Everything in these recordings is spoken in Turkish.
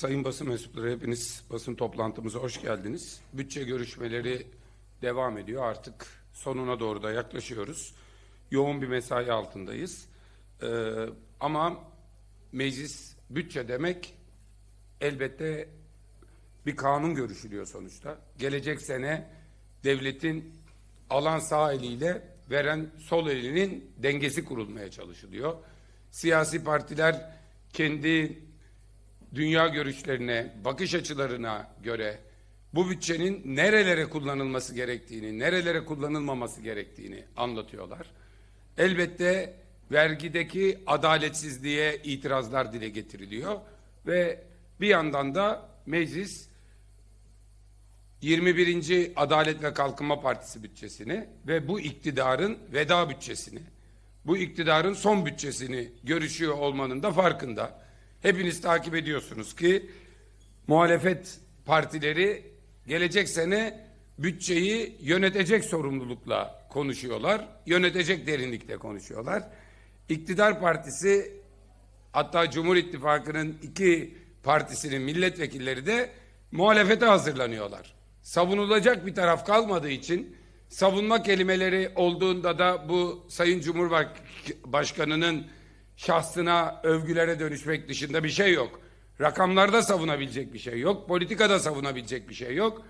Sayın basın mensupları hepiniz basın toplantımıza hoş geldiniz. Bütçe görüşmeleri devam ediyor. Artık sonuna doğru da yaklaşıyoruz. Yoğun bir mesai altındayız. Ee, ama meclis bütçe demek elbette bir kanun görüşülüyor sonuçta. Gelecek sene devletin alan sağ eliyle veren sol elinin dengesi kurulmaya çalışılıyor. Siyasi partiler kendi dünya görüşlerine, bakış açılarına göre bu bütçenin nerelere kullanılması gerektiğini, nerelere kullanılmaması gerektiğini anlatıyorlar. Elbette vergideki adaletsizliğe itirazlar dile getiriliyor ve bir yandan da meclis 21. Adalet ve Kalkınma Partisi bütçesini ve bu iktidarın veda bütçesini, bu iktidarın son bütçesini görüşüyor olmanın da farkında. Hepiniz takip ediyorsunuz ki muhalefet partileri gelecek sene bütçeyi yönetecek sorumlulukla konuşuyorlar. Yönetecek derinlikte konuşuyorlar. İktidar partisi hatta Cumhur İttifakı'nın iki partisinin milletvekilleri de muhalefete hazırlanıyorlar. Savunulacak bir taraf kalmadığı için savunma kelimeleri olduğunda da bu Sayın Cumhurbaşkanı'nın şahsına övgülere dönüşmek dışında bir şey yok. Rakamlarda savunabilecek bir şey yok. Politikada savunabilecek bir şey yok.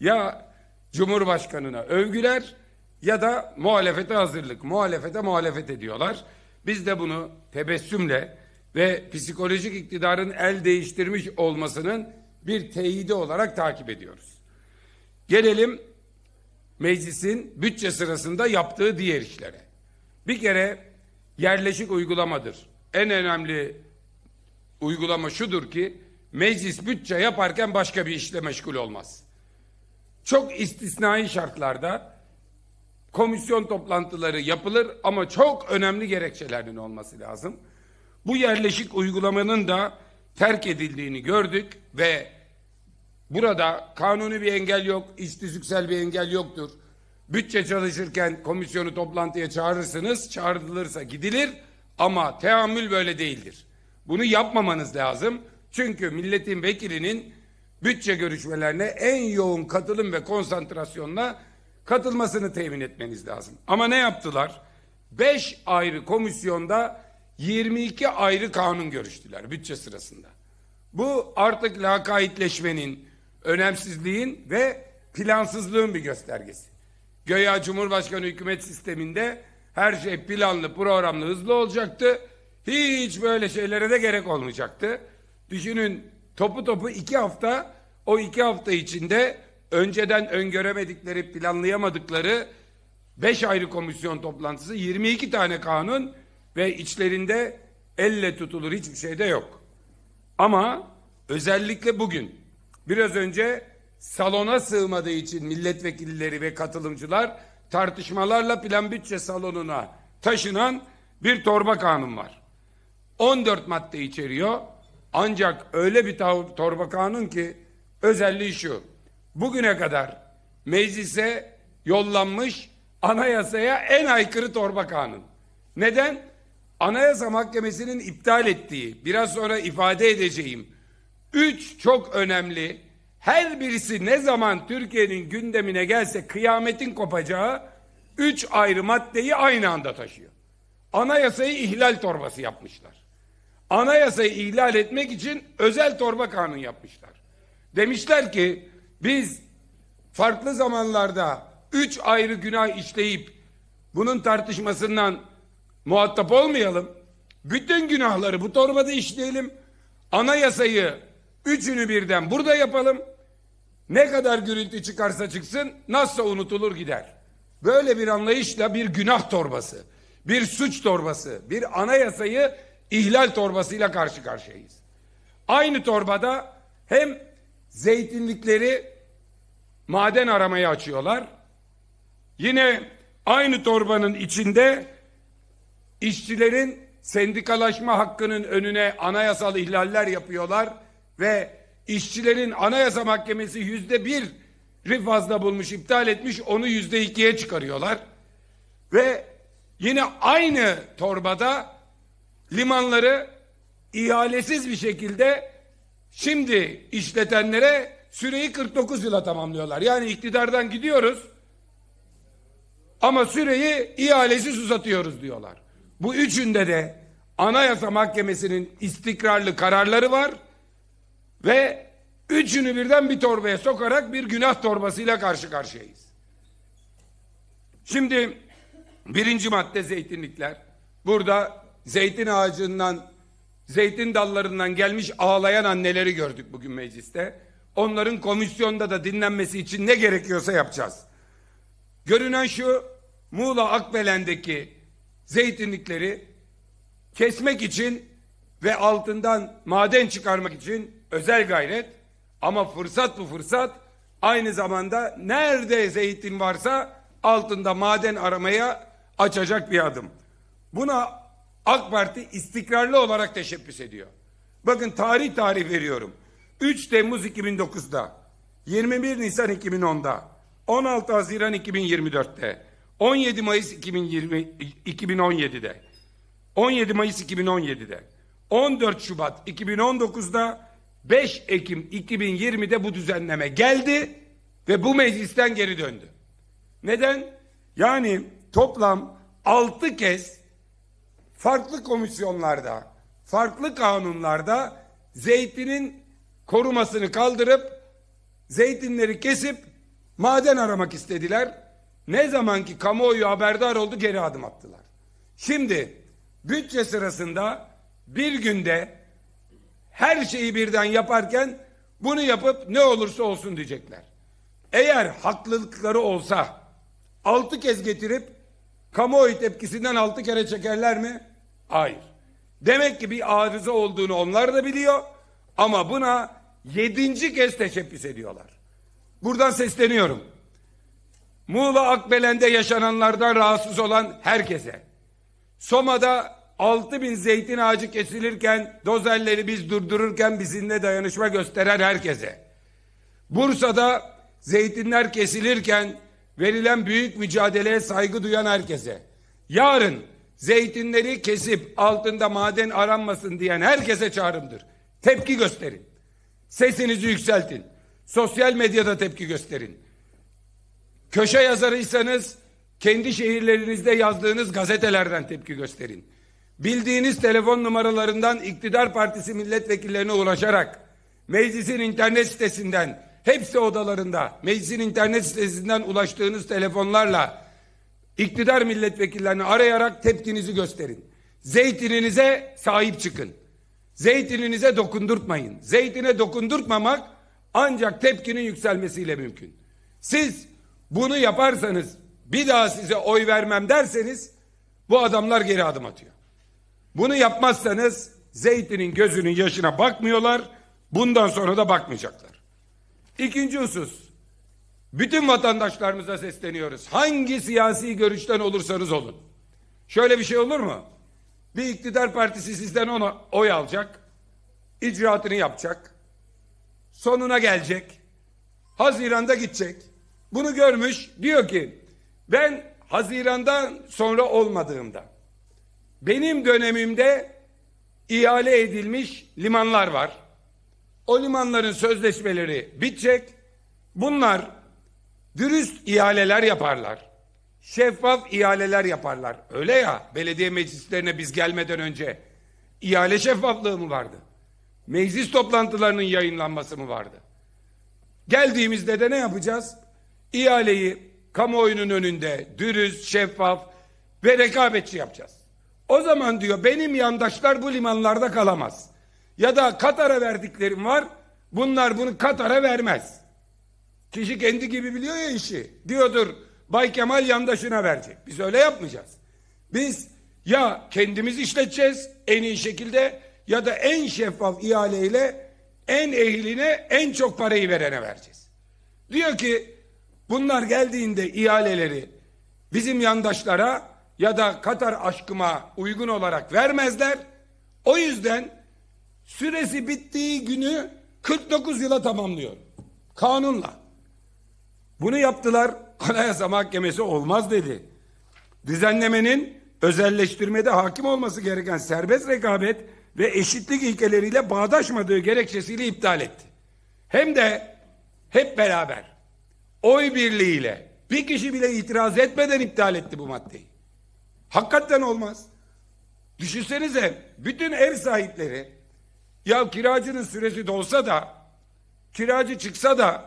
Ya Cumhurbaşkanına övgüler ya da muhalefete hazırlık. Muhalefete muhalefet ediyorlar. Biz de bunu tebessümle ve psikolojik iktidarın el değiştirmiş olmasının bir teyidi olarak takip ediyoruz. Gelelim meclisin bütçe sırasında yaptığı diğer işlere. Bir kere yerleşik uygulamadır. En önemli uygulama şudur ki meclis bütçe yaparken başka bir işle meşgul olmaz. Çok istisnai şartlarda komisyon toplantıları yapılır ama çok önemli gerekçelerinin olması lazım. Bu yerleşik uygulamanın da terk edildiğini gördük ve burada kanuni bir engel yok, istizüksel bir engel yoktur. Bütçe çalışırken komisyonu toplantıya çağırırsınız, çağrılırsa gidilir ama teamül böyle değildir. Bunu yapmamanız lazım. Çünkü milletin vekilinin bütçe görüşmelerine en yoğun katılım ve konsantrasyonla katılmasını temin etmeniz lazım. Ama ne yaptılar? Beş ayrı komisyonda 22 ayrı kanun görüştüler bütçe sırasında. Bu artık lakaytleşmenin, önemsizliğin ve plansızlığın bir göstergesi. Göya Cumhurbaşkanı hükümet sisteminde her şey planlı, programlı, hızlı olacaktı. Hiç böyle şeylere de gerek olmayacaktı. Düşünün topu topu iki hafta, o iki hafta içinde önceden öngöremedikleri, planlayamadıkları beş ayrı komisyon toplantısı, 22 tane kanun ve içlerinde elle tutulur hiçbir şey de yok. Ama özellikle bugün biraz önce salona sığmadığı için milletvekilleri ve katılımcılar tartışmalarla plan bütçe salonuna taşınan bir torba kanun var. 14 madde içeriyor. Ancak öyle bir torba kanun ki özelliği şu. Bugüne kadar meclise yollanmış anayasaya en aykırı torba kanun. Neden? Anayasa Mahkemesi'nin iptal ettiği, biraz sonra ifade edeceğim, üç çok önemli her birisi ne zaman Türkiye'nin gündemine gelse kıyametin kopacağı üç ayrı maddeyi aynı anda taşıyor. Anayasayı ihlal torbası yapmışlar. Anayasayı ihlal etmek için özel torba kanun yapmışlar. Demişler ki biz farklı zamanlarda üç ayrı günah işleyip bunun tartışmasından muhatap olmayalım. Bütün günahları bu torbada işleyelim. Anayasayı üçünü birden burada yapalım. Ne kadar gürültü çıkarsa çıksın nasılsa unutulur gider. Böyle bir anlayışla bir günah torbası, bir suç torbası, bir anayasayı ihlal torbasıyla karşı karşıyayız. Aynı torbada hem zeytinlikleri maden aramaya açıyorlar. Yine aynı torbanın içinde işçilerin sendikalaşma hakkının önüne anayasal ihlaller yapıyorlar ve İşçilerin anayasa mahkemesi yüzde bir fazla bulmuş, iptal etmiş, onu yüzde ikiye çıkarıyorlar. Ve yine aynı torbada limanları ihalesiz bir şekilde şimdi işletenlere süreyi 49 yıla tamamlıyorlar. Yani iktidardan gidiyoruz ama süreyi ihalesiz uzatıyoruz diyorlar. Bu üçünde de Anayasa Mahkemesi'nin istikrarlı kararları var. Ve üçünü birden bir torbaya sokarak bir günah torbasıyla karşı karşıyayız. Şimdi birinci madde zeytinlikler. Burada zeytin ağacından, zeytin dallarından gelmiş ağlayan anneleri gördük bugün mecliste. Onların komisyonda da dinlenmesi için ne gerekiyorsa yapacağız. Görünen şu, Muğla Akbelen'deki zeytinlikleri kesmek için ve altından maden çıkarmak için özel gayret ama fırsat bu fırsat aynı zamanda nerede zeytin varsa altında maden aramaya açacak bir adım. Buna AK Parti istikrarlı olarak teşebbüs ediyor. Bakın tarih tarih veriyorum. 3 Temmuz 2009'da, 21 Nisan 2010'da, 16 Haziran 2024'te, 17 Mayıs 2020, 2017'de, 17 Mayıs 2017'de, 14 Şubat 2019'da, 5 Ekim 2020'de bu düzenleme geldi ve bu meclisten geri döndü. Neden? Yani toplam 6 kez farklı komisyonlarda, farklı kanunlarda zeytinin korumasını kaldırıp zeytinleri kesip maden aramak istediler. Ne zaman ki kamuoyu haberdar oldu geri adım attılar. Şimdi bütçe sırasında bir günde her şeyi birden yaparken bunu yapıp ne olursa olsun diyecekler. Eğer haklılıkları olsa altı kez getirip kamuoyu tepkisinden altı kere çekerler mi? Hayır. Demek ki bir arıza olduğunu onlar da biliyor ama buna yedinci kez teşebbüs ediyorlar. Buradan sesleniyorum. Muğla Akbelen'de yaşananlardan rahatsız olan herkese, Soma'da 6 bin zeytin ağacı kesilirken dozerleri biz durdururken bizimle dayanışma gösteren herkese. Bursa'da zeytinler kesilirken verilen büyük mücadeleye saygı duyan herkese. Yarın zeytinleri kesip altında maden aranmasın diyen herkese çağrımdır. Tepki gösterin. Sesinizi yükseltin. Sosyal medyada tepki gösterin. Köşe yazarıysanız kendi şehirlerinizde yazdığınız gazetelerden tepki gösterin bildiğiniz telefon numaralarından iktidar partisi milletvekillerine ulaşarak meclisin internet sitesinden hepsi odalarında meclisin internet sitesinden ulaştığınız telefonlarla iktidar milletvekillerini arayarak tepkinizi gösterin. Zeytininize sahip çıkın. Zeytininize dokundurtmayın. Zeytine dokundurtmamak ancak tepkinin yükselmesiyle mümkün. Siz bunu yaparsanız bir daha size oy vermem derseniz bu adamlar geri adım atıyor. Bunu yapmazsanız zeytinin gözünün yaşına bakmıyorlar. Bundan sonra da bakmayacaklar. İkinci husus. Bütün vatandaşlarımıza sesleniyoruz. Hangi siyasi görüşten olursanız olun. Şöyle bir şey olur mu? Bir iktidar partisi sizden ona oy alacak. icraatını yapacak. Sonuna gelecek. Haziranda gidecek. Bunu görmüş diyor ki ben Haziran'dan sonra olmadığımda benim dönemimde ihale edilmiş limanlar var. O limanların sözleşmeleri bitecek. Bunlar dürüst ihaleler yaparlar. Şeffaf ihaleler yaparlar. Öyle ya belediye meclislerine biz gelmeden önce ihale şeffaflığı mı vardı? Meclis toplantılarının yayınlanması mı vardı? Geldiğimizde de ne yapacağız? İhaleyi kamuoyunun önünde dürüst, şeffaf ve rekabetçi yapacağız. O zaman diyor benim yandaşlar bu limanlarda kalamaz. Ya da Katar'a verdiklerim var. Bunlar bunu Katar'a vermez. Kişi kendi gibi biliyor ya işi. Diyordur Bay Kemal yandaşına verecek. Biz öyle yapmayacağız. Biz ya kendimiz işleteceğiz en iyi şekilde ya da en şeffaf ihaleyle en ehline en çok parayı verene vereceğiz. Diyor ki bunlar geldiğinde ihaleleri bizim yandaşlara ya da Katar aşkıma uygun olarak vermezler. O yüzden süresi bittiği günü 49 yıla tamamlıyor. Kanunla. Bunu yaptılar. Anayasa Mahkemesi olmaz dedi. Düzenlemenin özelleştirmede hakim olması gereken serbest rekabet ve eşitlik ilkeleriyle bağdaşmadığı gerekçesiyle iptal etti. Hem de hep beraber oy birliğiyle bir kişi bile itiraz etmeden iptal etti bu maddeyi. Hakikaten olmaz. Düşünsenize bütün ev sahipleri ya kiracının süresi dolsa da kiracı çıksa da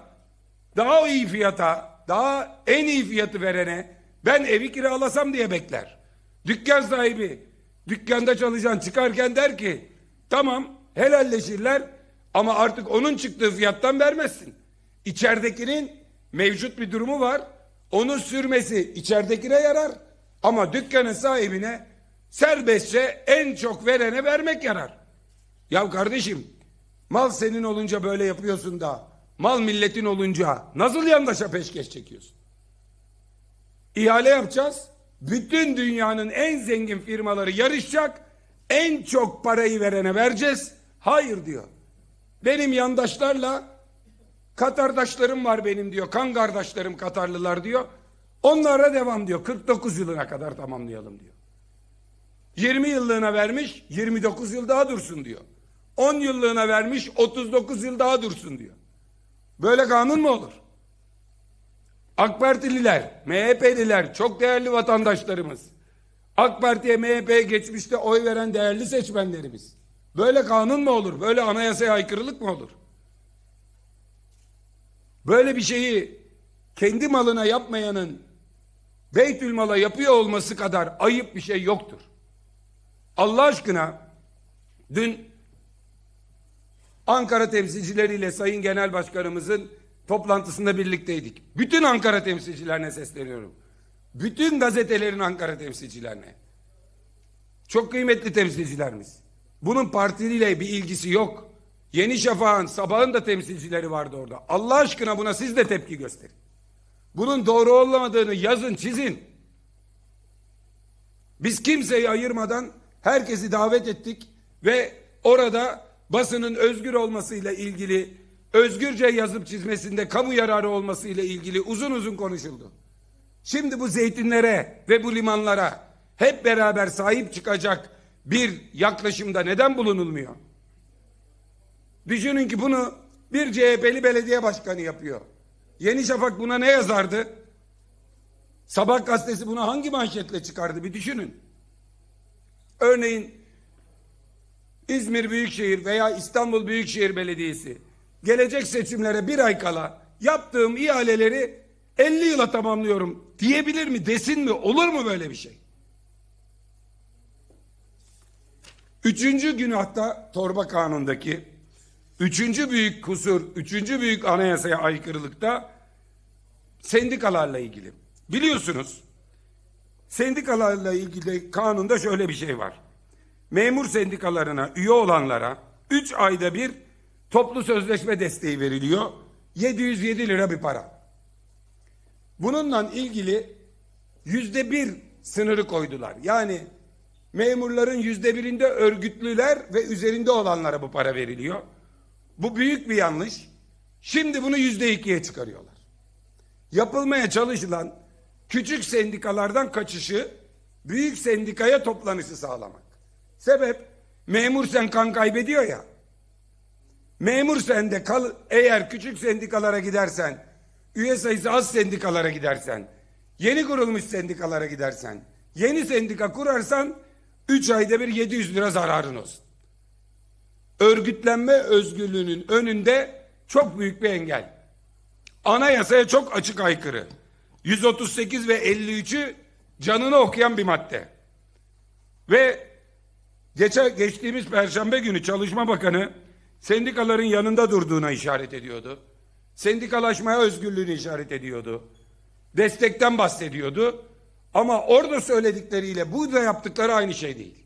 daha iyi fiyata daha en iyi fiyatı verene ben evi kiralasam diye bekler. Dükkan sahibi dükkanda çalışan çıkarken der ki tamam helalleşirler ama artık onun çıktığı fiyattan vermezsin. İçeridekinin mevcut bir durumu var. onu sürmesi içeridekine yarar. Ama dükkanın sahibine serbestçe en çok verene vermek yarar. Ya kardeşim mal senin olunca böyle yapıyorsun da mal milletin olunca nasıl yandaşa peşkeş çekiyorsun? İhale yapacağız. Bütün dünyanın en zengin firmaları yarışacak. En çok parayı verene vereceğiz. Hayır diyor. Benim yandaşlarla Katardaşlarım var benim diyor. Kan kardeşlerim Katarlılar diyor. Onlara devam diyor. 49 yılına kadar tamamlayalım diyor. 20 yıllığına vermiş 29 yıl daha dursun diyor. 10 yıllığına vermiş 39 yıl daha dursun diyor. Böyle kanun mu olur? AK Partililer, MHP'liler çok değerli vatandaşlarımız. AK Parti'ye MHP'ye geçmişte oy veren değerli seçmenlerimiz. Böyle kanun mu olur? Böyle anayasaya aykırılık mı olur? Böyle bir şeyi kendi malına yapmayanın Beytül Mal'a yapıyor olması kadar ayıp bir şey yoktur. Allah aşkına dün Ankara temsilcileriyle Sayın Genel Başkanımızın toplantısında birlikteydik. Bütün Ankara temsilcilerine sesleniyorum. Bütün gazetelerin Ankara temsilcilerine. Çok kıymetli temsilcilerimiz. Bunun partiliyle bir ilgisi yok. Yeni Şafak'ın, Sabah'ın da temsilcileri vardı orada. Allah aşkına buna siz de tepki gösterin. Bunun doğru olmadığını yazın çizin. Biz kimseyi ayırmadan herkesi davet ettik ve orada basının özgür olmasıyla ilgili özgürce yazıp çizmesinde kamu yararı olmasıyla ilgili uzun uzun konuşuldu. Şimdi bu zeytinlere ve bu limanlara hep beraber sahip çıkacak bir yaklaşımda neden bulunulmuyor? Düşünün ki bunu bir CHP'li belediye başkanı yapıyor. Yeni Şafak buna ne yazardı? Sabah gazetesi bunu hangi manşetle çıkardı bir düşünün. Örneğin İzmir Büyükşehir veya İstanbul Büyükşehir Belediyesi gelecek seçimlere bir ay kala yaptığım ihaleleri 50 yıla tamamlıyorum diyebilir mi desin mi olur mu böyle bir şey? Üçüncü günahta torba kanundaki Üçüncü büyük kusur, üçüncü büyük anayasaya aykırılık da sendikalarla ilgili. Biliyorsunuz sendikalarla ilgili kanunda şöyle bir şey var. Memur sendikalarına üye olanlara üç ayda bir toplu sözleşme desteği veriliyor. 707 lira bir para. Bununla ilgili yüzde bir sınırı koydular. Yani memurların yüzde birinde örgütlüler ve üzerinde olanlara bu para veriliyor. Bu büyük bir yanlış. Şimdi bunu yüzde ikiye çıkarıyorlar. Yapılmaya çalışılan küçük sendikalardan kaçışı büyük sendikaya toplanışı sağlamak. Sebep memur sen kan kaybediyor ya. Memur sen de kal, eğer küçük sendikalara gidersen, üye sayısı az sendikalara gidersen, yeni kurulmuş sendikalara gidersen, yeni sendika kurarsan 3 ayda bir 700 lira zararın olsun örgütlenme özgürlüğünün önünde çok büyük bir engel. Anayasaya çok açık aykırı. 138 ve 53'ü canını okuyan bir madde. Ve geçen, geçtiğimiz perşembe günü Çalışma Bakanı sendikaların yanında durduğuna işaret ediyordu. Sendikalaşmaya özgürlüğünü işaret ediyordu. Destekten bahsediyordu. Ama orada söyledikleriyle burada yaptıkları aynı şey değil.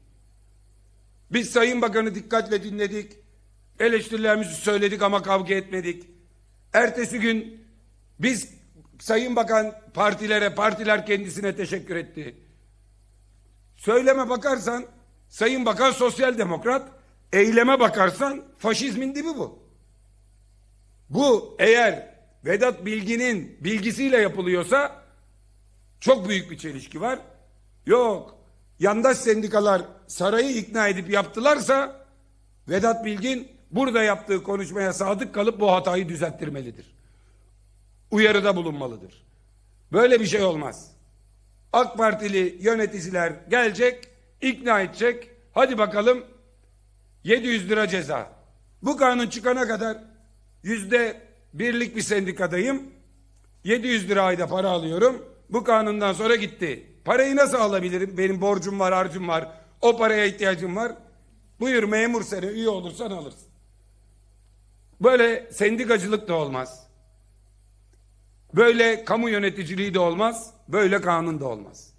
Biz Sayın Bakan'ı dikkatle dinledik. Eleştirilerimizi söyledik ama kavga etmedik. Ertesi gün biz Sayın Bakan partilere, partiler kendisine teşekkür etti. Söyleme bakarsan Sayın Bakan sosyal demokrat, eyleme bakarsan faşizmin dibi bu. Bu eğer Vedat Bilgin'in bilgisiyle yapılıyorsa çok büyük bir çelişki var. Yok yandaş sendikalar sarayı ikna edip yaptılarsa Vedat Bilgin burada yaptığı konuşmaya sadık kalıp bu hatayı düzelttirmelidir. Uyarıda bulunmalıdır. Böyle bir şey olmaz. AK Partili yöneticiler gelecek, ikna edecek. Hadi bakalım 700 lira ceza. Bu kanun çıkana kadar yüzde birlik bir sendikadayım. 700 lira ayda para alıyorum. Bu kanundan sonra gitti. Parayı nasıl alabilirim? Benim borcum var, harcım var. O paraya ihtiyacım var. Buyur memur seni üye olursan alırsın. Böyle sendikacılık da olmaz. Böyle kamu yöneticiliği de olmaz. Böyle kanun da olmaz.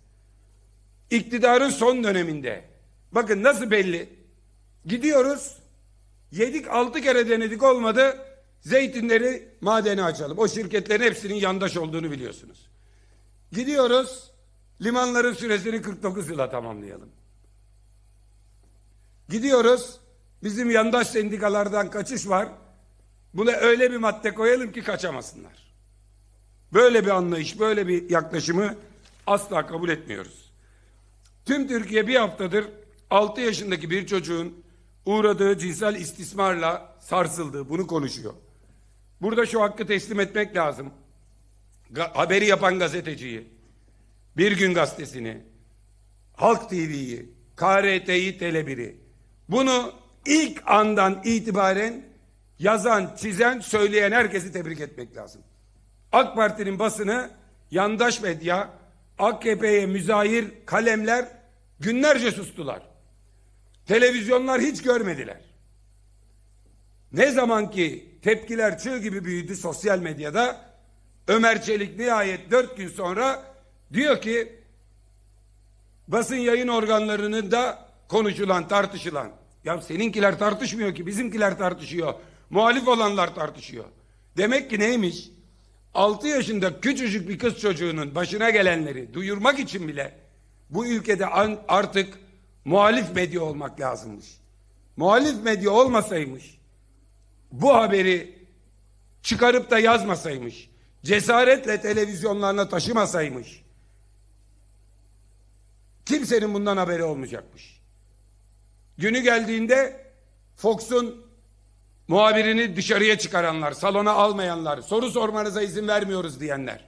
İktidarın son döneminde. Bakın nasıl belli. Gidiyoruz. Yedik altı kere denedik olmadı. Zeytinleri madeni açalım. O şirketlerin hepsinin yandaş olduğunu biliyorsunuz. Gidiyoruz limanların süresini 49 yıla tamamlayalım. Gidiyoruz bizim yandaş sendikalardan kaçış var. Buna öyle bir madde koyalım ki kaçamasınlar. Böyle bir anlayış, böyle bir yaklaşımı asla kabul etmiyoruz. Tüm Türkiye bir haftadır 6 yaşındaki bir çocuğun uğradığı cinsel istismarla sarsıldı. Bunu konuşuyor. Burada şu hakkı teslim etmek lazım haberi yapan gazeteciyi, Bir Gün Gazetesi'ni, Halk TV'yi, KRT'yi, Tele1'i bunu ilk andan itibaren yazan, çizen, söyleyen herkesi tebrik etmek lazım. AK Parti'nin basını, yandaş medya, AKP'ye müzahir kalemler günlerce sustular. Televizyonlar hiç görmediler. Ne zaman ki tepkiler çığ gibi büyüdü sosyal medyada Ömer Çelik nihayet dört gün sonra diyor ki basın yayın organlarının da konuşulan, tartışılan. Ya seninkiler tartışmıyor ki bizimkiler tartışıyor. Muhalif olanlar tartışıyor. Demek ki neymiş? Altı yaşında küçücük bir kız çocuğunun başına gelenleri duyurmak için bile bu ülkede artık muhalif medya olmak lazımmış. Muhalif medya olmasaymış bu haberi çıkarıp da yazmasaymış cesaretle televizyonlarına taşımasaymış. Kimsenin bundan haberi olmayacakmış. Günü geldiğinde Fox'un muhabirini dışarıya çıkaranlar, salona almayanlar, soru sormanıza izin vermiyoruz diyenler.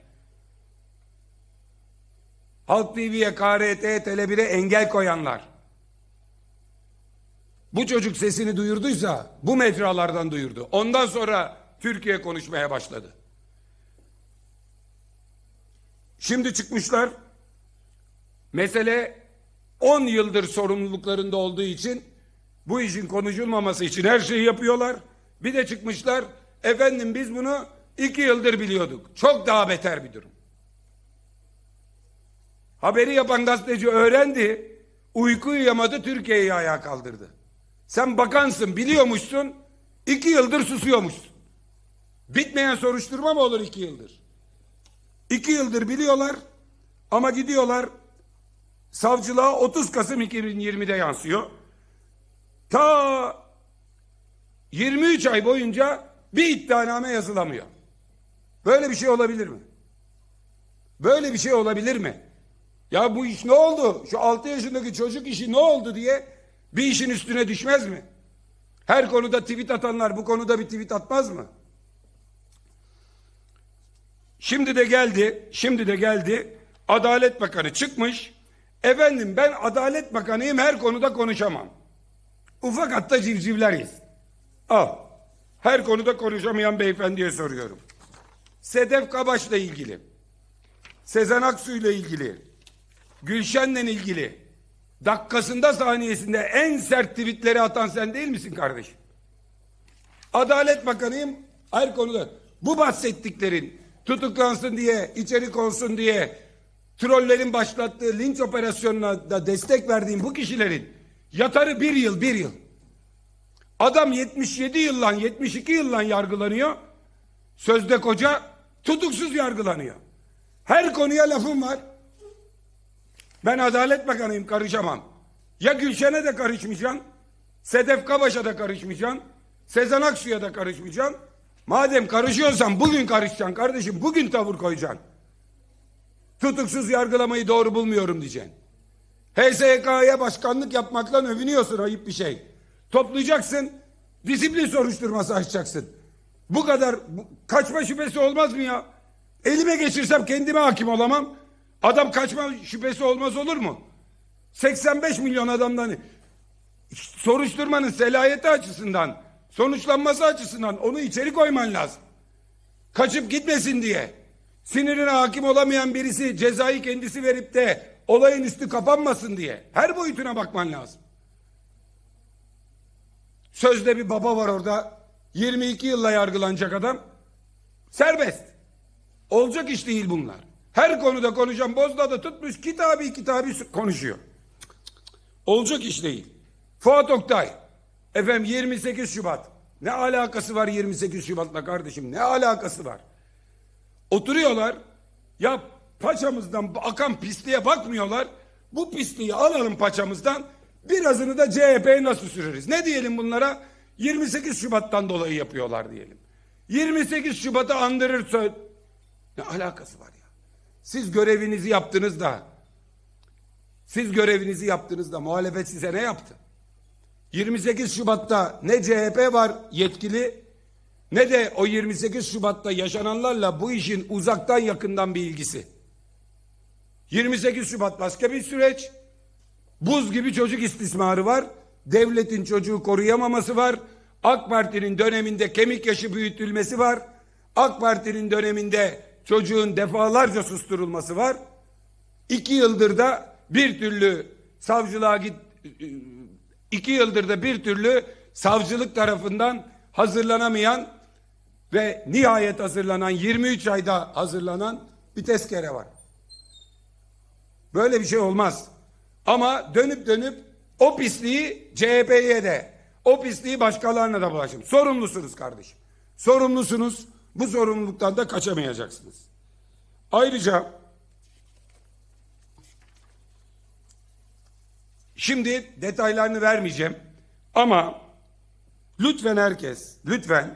Halk TV'ye, KRT, Tele1'e engel koyanlar. Bu çocuk sesini duyurduysa bu mecralardan duyurdu. Ondan sonra Türkiye konuşmaya başladı. Şimdi çıkmışlar. Mesele 10 yıldır sorumluluklarında olduğu için bu işin konuşulmaması için her şeyi yapıyorlar. Bir de çıkmışlar efendim biz bunu iki yıldır biliyorduk. Çok daha beter bir durum. Haberi yapan gazeteci öğrendi. Uyku uyuyamadı Türkiye'yi ayağa kaldırdı. Sen bakansın biliyormuşsun. iki yıldır susuyormuşsun. Bitmeyen soruşturma mı olur iki yıldır? İki yıldır biliyorlar ama gidiyorlar savcılığa 30 Kasım 2020'de yansıyor. Ta 23 ay boyunca bir iddianame yazılamıyor. Böyle bir şey olabilir mi? Böyle bir şey olabilir mi? Ya bu iş ne oldu? Şu 6 yaşındaki çocuk işi ne oldu diye bir işin üstüne düşmez mi? Her konuda tweet atanlar bu konuda bir tweet atmaz mı? Şimdi de geldi, şimdi de geldi. Adalet Bakanı çıkmış. Efendim ben Adalet Bakanıyım her konuda konuşamam. Ufak hatta civcivleriz. Al. Her konuda konuşamayan beyefendiye soruyorum. Sedef Kabaş'la ilgili. Sezen Aksu'yla ilgili. Gülşen'le ilgili. Dakikasında saniyesinde en sert tweetleri atan sen değil misin kardeşim? Adalet Bakanıyım her konuda. Bu bahsettiklerin tutuklansın diye, içerik olsun diye trollerin başlattığı linç operasyonuna da destek verdiğim bu kişilerin yatarı bir yıl, bir yıl. Adam 77 yıldan 72 yıldan yargılanıyor. Sözde koca tutuksuz yargılanıyor. Her konuya lafım var. Ben Adalet Bakanıyım karışamam. Ya Gülşen'e de karışmayacaksın. Sedef Kabaş'a da karışmayacaksın. Sezen Aksu'ya da karışmayacaksın. Madem karışıyorsan bugün karışacaksın kardeşim. Bugün tavır koyacaksın. Tutuksuz yargılamayı doğru bulmuyorum diyeceksin. HSK'ya başkanlık yapmaktan övünüyorsun ayıp bir şey. Toplayacaksın. Disiplin soruşturması açacaksın. Bu kadar bu, kaçma şüphesi olmaz mı ya? Elime geçirsem kendime hakim olamam. Adam kaçma şüphesi olmaz olur mu? 85 milyon adamdan soruşturmanın selayeti açısından Sonuçlanması açısından onu içeri koyman lazım. Kaçıp gitmesin diye. Sinirine hakim olamayan birisi cezayı kendisi verip de olayın üstü kapanmasın diye. Her boyutuna bakman lazım. Sözde bir baba var orada. 22 yılla yargılanacak adam. Serbest. Olacak iş değil bunlar. Her konuda konuşan bozda da tutmuş kitabı kitabı konuşuyor. Olacak iş değil. Fuat Oktay Efendim 28 Şubat. Ne alakası var 28 Şubat'la kardeşim? Ne alakası var? Oturuyorlar. Ya paçamızdan akan pisliğe bakmıyorlar. Bu pisliği alalım paçamızdan. Birazını da CHP'ye nasıl süreriz? Ne diyelim bunlara? 28 Şubat'tan dolayı yapıyorlar diyelim. 28 Şubat'ı andırırsa ne alakası var ya? Siz görevinizi yaptınız da siz görevinizi yaptınız da muhalefet size ne yaptı? 28 Şubat'ta ne CHP var yetkili ne de o 28 Şubat'ta yaşananlarla bu işin uzaktan yakından bir ilgisi. 28 Şubat başka bir süreç. Buz gibi çocuk istismarı var. Devletin çocuğu koruyamaması var. AK Parti'nin döneminde kemik yaşı büyütülmesi var. AK Parti'nin döneminde çocuğun defalarca susturulması var. İki yıldır da bir türlü savcılığa git İki yıldır da bir türlü savcılık tarafından hazırlanamayan ve nihayet hazırlanan 23 ayda hazırlanan bir tezkere var. Böyle bir şey olmaz. Ama dönüp dönüp o pisliği CHP'ye de o pisliği başkalarına da bulaşın. Sorumlusunuz kardeşim. Sorumlusunuz. Bu sorumluluktan da kaçamayacaksınız. Ayrıca Şimdi detaylarını vermeyeceğim ama lütfen herkes, lütfen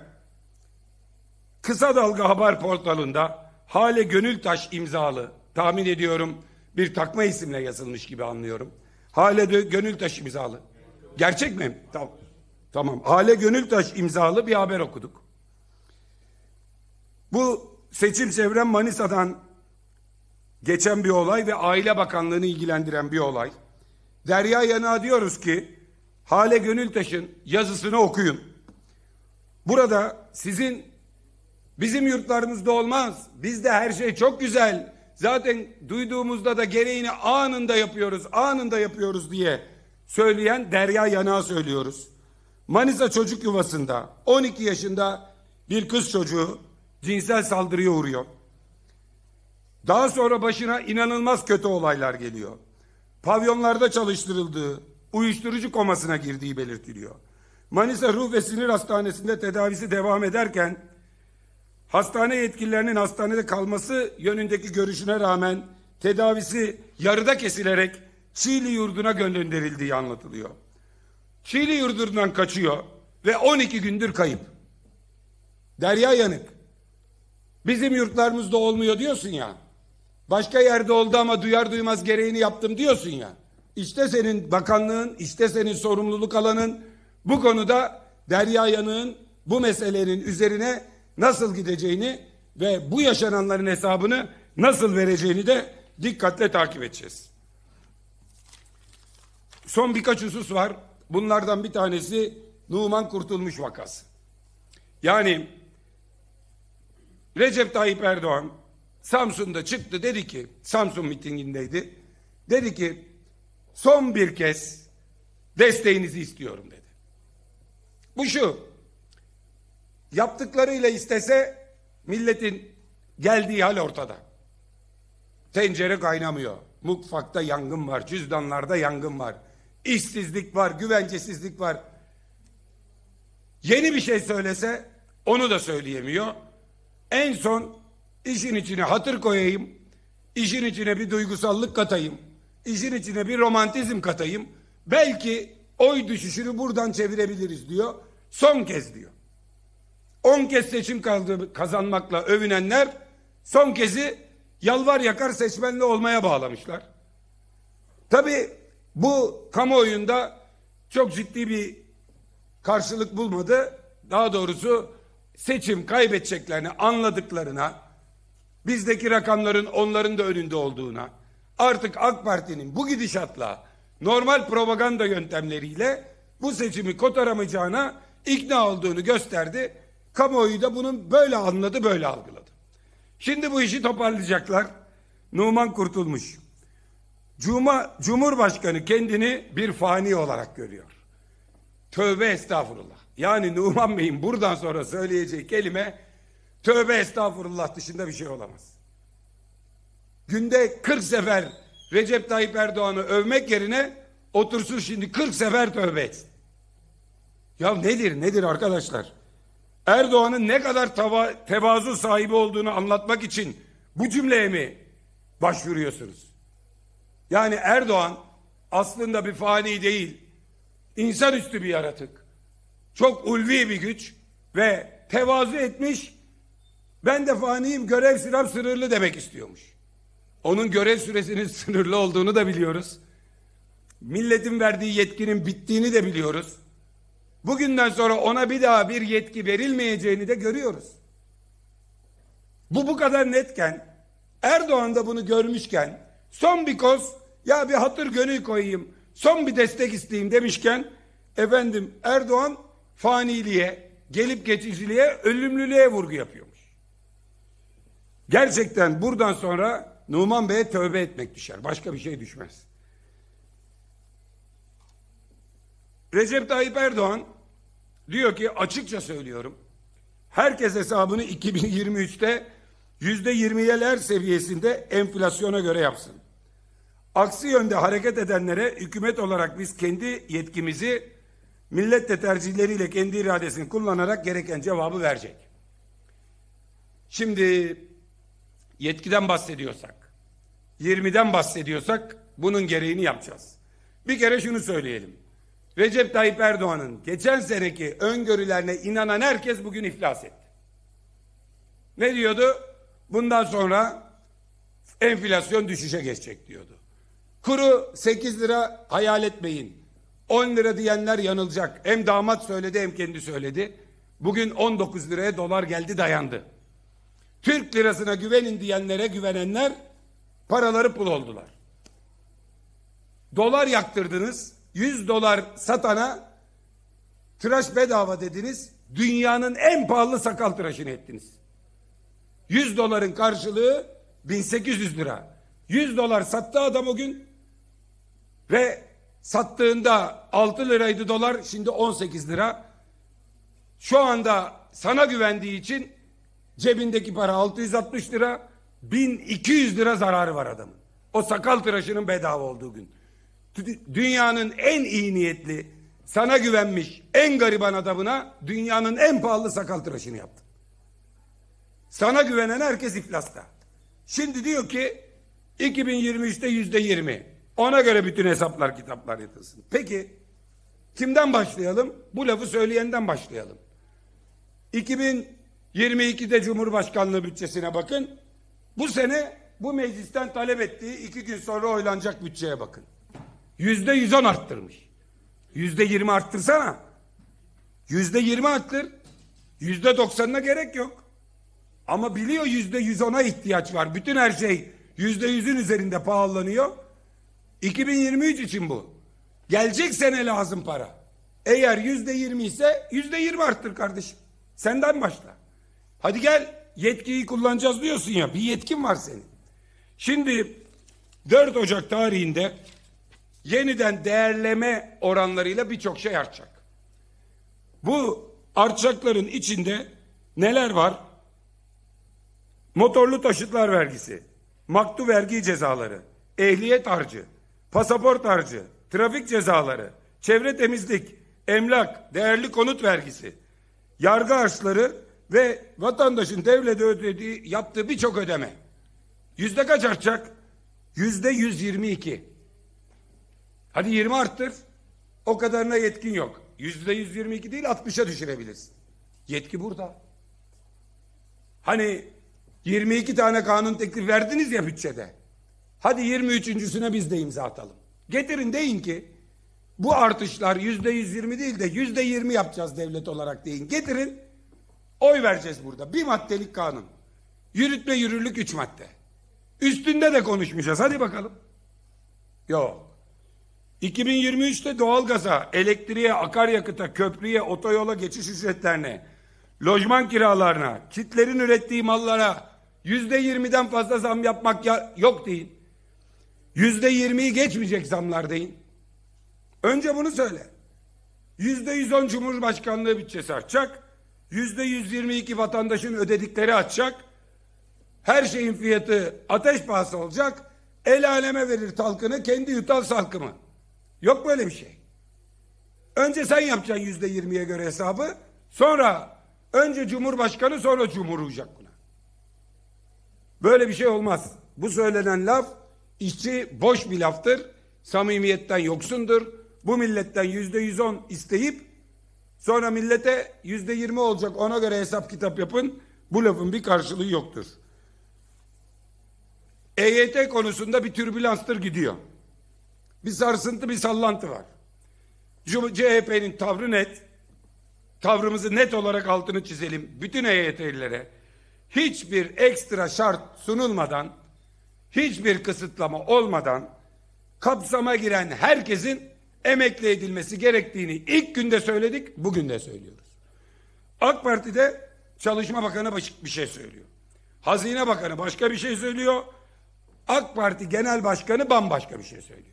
Kısa Dalga Haber Portalı'nda Hale Gönültaş imzalı tahmin ediyorum bir takma isimle yazılmış gibi anlıyorum. Hale Gönültaş imzalı. Gerçek mi? Tamam. Tamam. Hale Gönültaş imzalı bir haber okuduk. Bu seçim çevrem Manisa'dan geçen bir olay ve Aile Bakanlığı'nı ilgilendiren bir olay. Derya Yana diyoruz ki Hale Gönültaş'ın yazısını okuyun. Burada sizin bizim yurtlarımızda olmaz. Bizde her şey çok güzel. Zaten duyduğumuzda da gereğini anında yapıyoruz, anında yapıyoruz diye söyleyen Derya Yana söylüyoruz. Manisa Çocuk Yuvası'nda 12 yaşında bir kız çocuğu cinsel saldırıya uğruyor. Daha sonra başına inanılmaz kötü olaylar geliyor pavyonlarda çalıştırıldığı, uyuşturucu komasına girdiği belirtiliyor. Manisa Ruh ve Sinir Hastanesi'nde tedavisi devam ederken hastane yetkililerinin hastanede kalması yönündeki görüşüne rağmen tedavisi yarıda kesilerek Çiğli yurduna gönderildiği anlatılıyor. Çiğli yurdundan kaçıyor ve 12 gündür kayıp. Derya Yanık. Bizim yurtlarımızda olmuyor diyorsun ya. Başka yerde oldu ama duyar duymaz gereğini yaptım diyorsun ya. İşte senin bakanlığın, işte senin sorumluluk alanın. Bu konuda Derya yanığın bu meselenin üzerine nasıl gideceğini ve bu yaşananların hesabını nasıl vereceğini de dikkatle takip edeceğiz. Son birkaç husus var. Bunlardan bir tanesi Numan Kurtulmuş vakası. Yani Recep Tayyip Erdoğan Samsun'da çıktı dedi ki Samsun mitingindeydi. Dedi ki son bir kez desteğinizi istiyorum dedi. Bu şu yaptıklarıyla istese milletin geldiği hal ortada. Tencere kaynamıyor. Mutfakta yangın var, cüzdanlarda yangın var. İşsizlik var, güvencesizlik var. Yeni bir şey söylese onu da söyleyemiyor. En son İşin içine hatır koyayım. işin içine bir duygusallık katayım. işin içine bir romantizm katayım. Belki oy düşüşünü buradan çevirebiliriz diyor. Son kez diyor. On kez seçim kazanmakla övünenler son kezi yalvar yakar seçmenle olmaya bağlamışlar. Tabi bu kamuoyunda çok ciddi bir karşılık bulmadı. Daha doğrusu seçim kaybedeceklerini anladıklarına bizdeki rakamların onların da önünde olduğuna, artık AK Parti'nin bu gidişatla normal propaganda yöntemleriyle bu seçimi kotaramayacağına ikna olduğunu gösterdi. Kamuoyu da bunun böyle anladı, böyle algıladı. Şimdi bu işi toparlayacaklar. Numan kurtulmuş. Cuma, Cumhurbaşkanı kendini bir fani olarak görüyor. Tövbe estağfurullah. Yani Numan Bey'in buradan sonra söyleyeceği kelime Tövbe estağfurullah dışında bir şey olamaz. Günde 40 sefer Recep Tayyip Erdoğan'ı övmek yerine otursun şimdi 40 sefer tövbe etsin. Ya nedir nedir arkadaşlar? Erdoğan'ın ne kadar teva tevazu sahibi olduğunu anlatmak için bu cümleye mi başvuruyorsunuz? Yani Erdoğan aslında bir fani değil, insanüstü bir yaratık. Çok ulvi bir güç ve tevazu etmiş ben de faniyim görev sürem sınırlı demek istiyormuş. Onun görev süresinin sınırlı olduğunu da biliyoruz. Milletin verdiği yetkinin bittiğini de biliyoruz. Bugünden sonra ona bir daha bir yetki verilmeyeceğini de görüyoruz. Bu bu kadar netken Erdoğan da bunu görmüşken son bir koz ya bir hatır gönül koyayım son bir destek isteyeyim demişken efendim Erdoğan faniliğe gelip geçiciliğe ölümlülüğe vurgu yapıyor. Gerçekten buradan sonra Numan Bey'e tövbe etmek düşer. Başka bir şey düşmez. Recep Tayyip Erdoğan diyor ki açıkça söylüyorum. Herkes hesabını 2023'te yüzde yirmiyeler seviyesinde enflasyona göre yapsın. Aksi yönde hareket edenlere hükümet olarak biz kendi yetkimizi millet de tercihleriyle kendi iradesini kullanarak gereken cevabı verecek. Şimdi yetkiden bahsediyorsak, 20'den bahsediyorsak bunun gereğini yapacağız. Bir kere şunu söyleyelim. Recep Tayyip Erdoğan'ın geçen seneki öngörülerine inanan herkes bugün iflas etti. Ne diyordu? Bundan sonra enflasyon düşüşe geçecek diyordu. Kuru 8 lira hayal etmeyin. 10 lira diyenler yanılacak. Hem damat söyledi hem kendi söyledi. Bugün 19 liraya dolar geldi dayandı. Türk lirasına güvenin diyenlere güvenenler paraları pul oldular. Dolar yaktırdınız. 100 dolar satana tıraş bedava dediniz. Dünyanın en pahalı sakal tıraşını ettiniz. 100 doların karşılığı 1800 lira. 100 dolar sattı adam o gün ve sattığında 6 liraydı dolar şimdi 18 lira. Şu anda sana güvendiği için Cebindeki para 660 lira, 1200 lira zararı var adamın. O sakal tıraşının bedava olduğu gün. Dünyanın en iyi niyetli, sana güvenmiş en gariban adamına dünyanın en pahalı sakal tıraşını yaptı. Sana güvenen herkes iflasta. Şimdi diyor ki 2023'te yüzde yirmi. Ona göre bütün hesaplar kitaplar yatılsın. Peki kimden başlayalım? Bu lafı söyleyenden başlayalım. 2000 22'de Cumhurbaşkanlığı bütçesine bakın. Bu sene bu meclisten talep ettiği iki gün sonra oylanacak bütçeye bakın. Yüzde yüz on arttırmış. Yüzde yirmi arttırsana. Yüzde yirmi arttır. Yüzde doksanına gerek yok. Ama biliyor yüzde yüz ona ihtiyaç var. Bütün her şey yüzde yüzün üzerinde pahalanıyor. 2023 için bu. Gelecek sene lazım para. Eğer yüzde yirmi ise yüzde yirmi arttır kardeşim. Senden başla. Hadi gel yetkiyi kullanacağız diyorsun ya bir yetkin var senin. Şimdi 4 Ocak tarihinde yeniden değerleme oranlarıyla birçok şey artacak. Bu artacakların içinde neler var? Motorlu taşıtlar vergisi, maktu vergi cezaları, ehliyet harcı, pasaport harcı, trafik cezaları, çevre temizlik, emlak, değerli konut vergisi, yargı harçları ve vatandaşın devlete ödediği, yaptığı birçok ödeme. Yüzde kaç artacak? Yüzde 122. Hadi 20 arttır. O kadarına yetkin yok. Yüzde 122 değil altmışa düşürebilirsin. Yetki burada. Hani 22 tane kanun teklif verdiniz ya bütçede. Hadi 23.süne biz de imza atalım. Getirin deyin ki bu artışlar yüzde 120 değil de yüzde 20 yapacağız devlet olarak deyin. Getirin Oy vereceğiz burada. Bir maddelik kanun. Yürütme yürürlük üç madde. Üstünde de konuşmayacağız. Hadi bakalım. Yok. 2023'te doğalgaza, elektriğe, akaryakıta, köprüye, otoyola geçiş ücretlerine, lojman kiralarına, kitlerin ürettiği mallara yüzde yirmiden fazla zam yapmak ya yok deyin. Yüzde yirmiyi geçmeyecek zamlar deyin. Önce bunu söyle. Yüzde yüz on Cumhurbaşkanlığı bütçesi artacak. Yüzde 122 vatandaşın ödedikleri açacak. Her şeyin fiyatı ateş pahası olacak. El aleme verir talkını, kendi yutar salkımı. Yok böyle bir şey. Önce sen yapacaksın yüzde yirmiye göre hesabı. Sonra önce Cumhurbaşkanı sonra Cumhur uyacak buna. Böyle bir şey olmaz. Bu söylenen laf işçi boş bir laftır. Samimiyetten yoksundur. Bu milletten yüzde yüz on isteyip Sonra millete yüzde yirmi olacak ona göre hesap kitap yapın. Bu lafın bir karşılığı yoktur. EYT konusunda bir türbülanstır gidiyor. Bir sarsıntı bir sallantı var. CHP'nin tavrı net. Tavrımızı net olarak altını çizelim. Bütün EYT'lilere hiçbir ekstra şart sunulmadan, hiçbir kısıtlama olmadan kapsama giren herkesin emekli edilmesi gerektiğini ilk günde söyledik, bugün de söylüyoruz. AK Parti'de Çalışma Bakanı bir şey söylüyor. Hazine Bakanı başka bir şey söylüyor. AK Parti Genel Başkanı bambaşka bir şey söylüyor.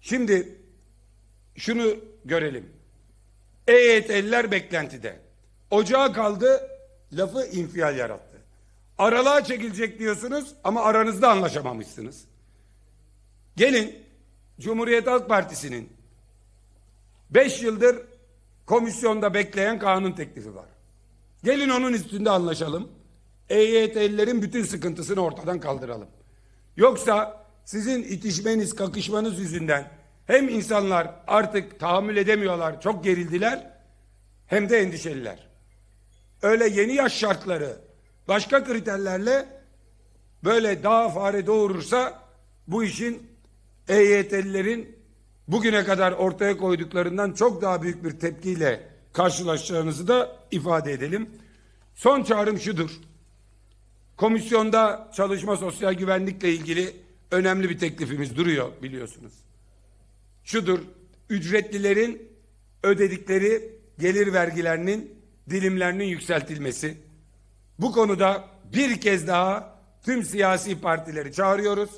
Şimdi şunu görelim. EYT'liler beklentide. Ocağa kaldı, lafı infial yarattı. Aralığa çekilecek diyorsunuz ama aranızda anlaşamamışsınız. Gelin Cumhuriyet Halk Partisi'nin beş yıldır komisyonda bekleyen kanun teklifi var. Gelin onun üstünde anlaşalım. EYT'lilerin bütün sıkıntısını ortadan kaldıralım. Yoksa sizin itişmeniz, kakışmanız yüzünden hem insanlar artık tahammül edemiyorlar, çok gerildiler hem de endişeliler. Öyle yeni yaş şartları başka kriterlerle böyle daha fare doğurursa bu işin EYT'lilerin bugüne kadar ortaya koyduklarından çok daha büyük bir tepkiyle karşılaşacağınızı da ifade edelim. Son çağrım şudur. Komisyonda çalışma sosyal güvenlikle ilgili önemli bir teklifimiz duruyor biliyorsunuz. Şudur, ücretlilerin ödedikleri gelir vergilerinin dilimlerinin yükseltilmesi. Bu konuda bir kez daha tüm siyasi partileri çağırıyoruz.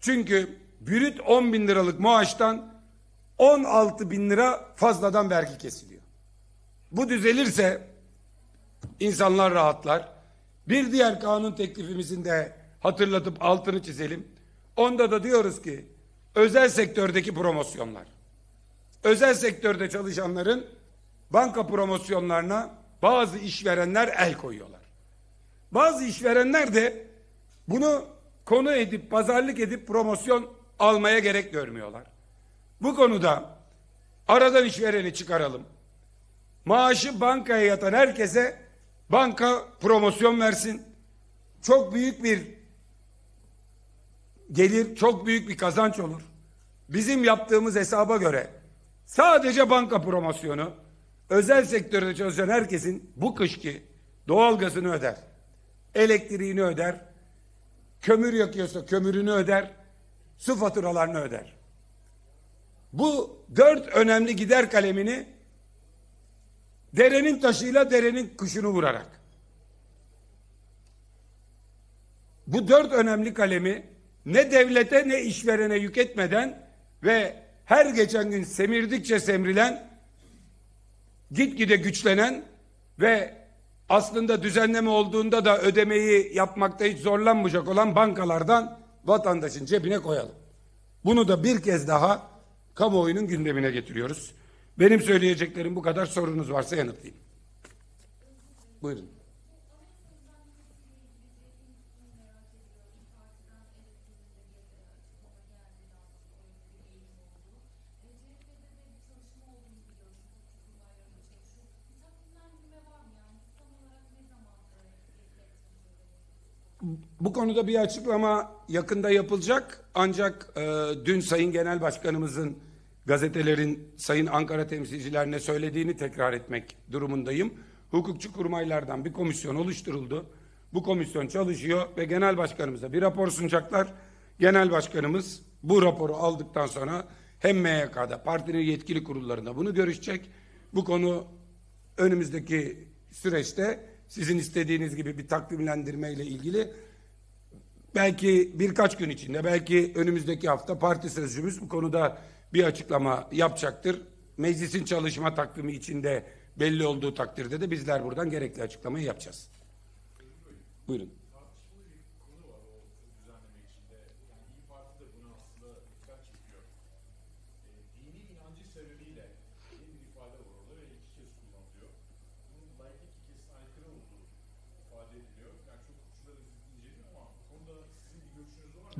Çünkü bürüt 10 bin liralık maaştan 16 bin lira fazladan vergi kesiliyor. Bu düzelirse insanlar rahatlar. Bir diğer kanun teklifimizin de hatırlatıp altını çizelim. Onda da diyoruz ki özel sektördeki promosyonlar. Özel sektörde çalışanların banka promosyonlarına bazı işverenler el koyuyorlar. Bazı işverenler de bunu konu edip pazarlık edip promosyon almaya gerek görmüyorlar. Bu konuda aradan işvereni çıkaralım. Maaşı bankaya yatan herkese banka promosyon versin. Çok büyük bir gelir, çok büyük bir kazanç olur. Bizim yaptığımız hesaba göre sadece banka promosyonu özel sektörde çalışan herkesin bu kışki doğalgazını öder. Elektriğini öder. Kömür yakıyorsa kömürünü öder su faturalarını öder. Bu dört önemli gider kalemini derenin taşıyla derenin kuşunu vurarak. Bu dört önemli kalemi ne devlete ne işverene yük etmeden ve her geçen gün semirdikçe semrilen, gitgide güçlenen ve aslında düzenleme olduğunda da ödemeyi yapmakta hiç zorlanmayacak olan bankalardan vatandaşın cebine koyalım. Bunu da bir kez daha kamuoyunun gündemine getiriyoruz. Benim söyleyeceklerim bu kadar sorunuz varsa yanıtlayayım. Buyurun. Bu konuda bir açıklama yakında yapılacak. Ancak e, dün Sayın Genel Başkanımızın gazetelerin Sayın Ankara temsilcilerine söylediğini tekrar etmek durumundayım. Hukukçu kurmaylardan bir komisyon oluşturuldu. Bu komisyon çalışıyor ve Genel Başkanımıza bir rapor sunacaklar. Genel Başkanımız bu raporu aldıktan sonra hem MYK'da partinin yetkili kurullarında bunu görüşecek. Bu konu önümüzdeki süreçte sizin istediğiniz gibi bir takvimlendirme ile ilgili belki birkaç gün içinde belki önümüzdeki hafta parti sözcümüz bu konuda bir açıklama yapacaktır. Meclisin çalışma takvimi içinde belli olduğu takdirde de bizler buradan gerekli açıklamayı yapacağız. Buyurun.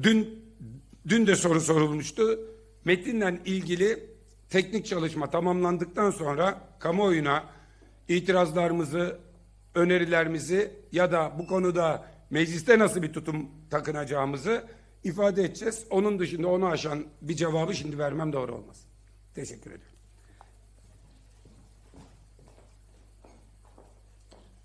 Dün dün de soru sorulmuştu. Metinle ilgili teknik çalışma tamamlandıktan sonra kamuoyuna itirazlarımızı, önerilerimizi ya da bu konuda mecliste nasıl bir tutum takınacağımızı ifade edeceğiz. Onun dışında onu aşan bir cevabı şimdi vermem doğru olmaz. Teşekkür ederim.